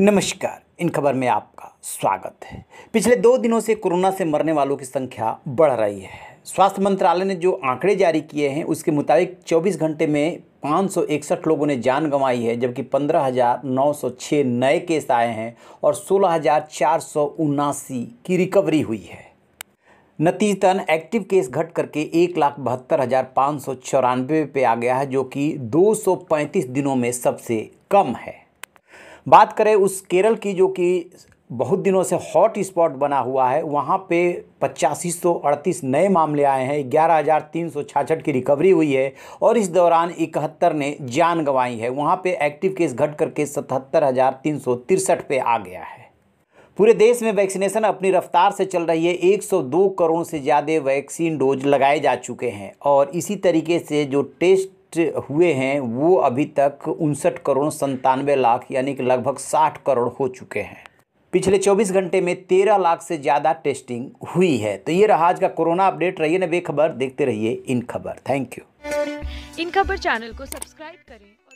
नमस्कार इन खबर में आपका स्वागत है पिछले दो दिनों से कोरोना से मरने वालों की संख्या बढ़ रही है स्वास्थ्य मंत्रालय ने जो आंकड़े जारी किए हैं उसके मुताबिक 24 घंटे में पाँच लोगों ने जान गंवाई है जबकि 15,906 नए केस आए हैं और सोलह की रिकवरी हुई है नतीजतन एक्टिव केस घट करके एक लाख बहत्तर हज़ार पाँच सौ चौरानवे पे आ गया है जो कि 235 दिनों में सबसे कम है बात करें उस केरल की जो कि बहुत दिनों से हॉट स्पॉट बना हुआ है वहाँ पे पचासी सौ अड़तीस नए मामले आए हैं ग्यारह हज़ार तीन सौ छाछठ की रिकवरी हुई है और इस दौरान इकहत्तर ने जान गंवाई है वहाँ पे एक्टिव केस घट करके सतहत्तर हज़ार तीन सौ तिरसठ पे आ गया है पूरे देश में वैक्सीनेशन अपनी रफ्तार से चल रही है 102 करोड़ से ज़्यादा वैक्सीन डोज लगाए जा चुके हैं और इसी तरीके से जो टेस्ट प्रोजेक्ट हुए हैं वो अभी तक उनसठ करोड़ संतानवे लाख यानी कि लगभग साठ करोड़ हो चुके हैं पिछले 24 घंटे में 13 लाख से ज़्यादा टेस्टिंग हुई है तो ये रहा आज का कोरोना अपडेट रहिए ना बेखबर देखते रहिए इन खबर थैंक यू इन खबर चैनल को सब्सक्राइब करें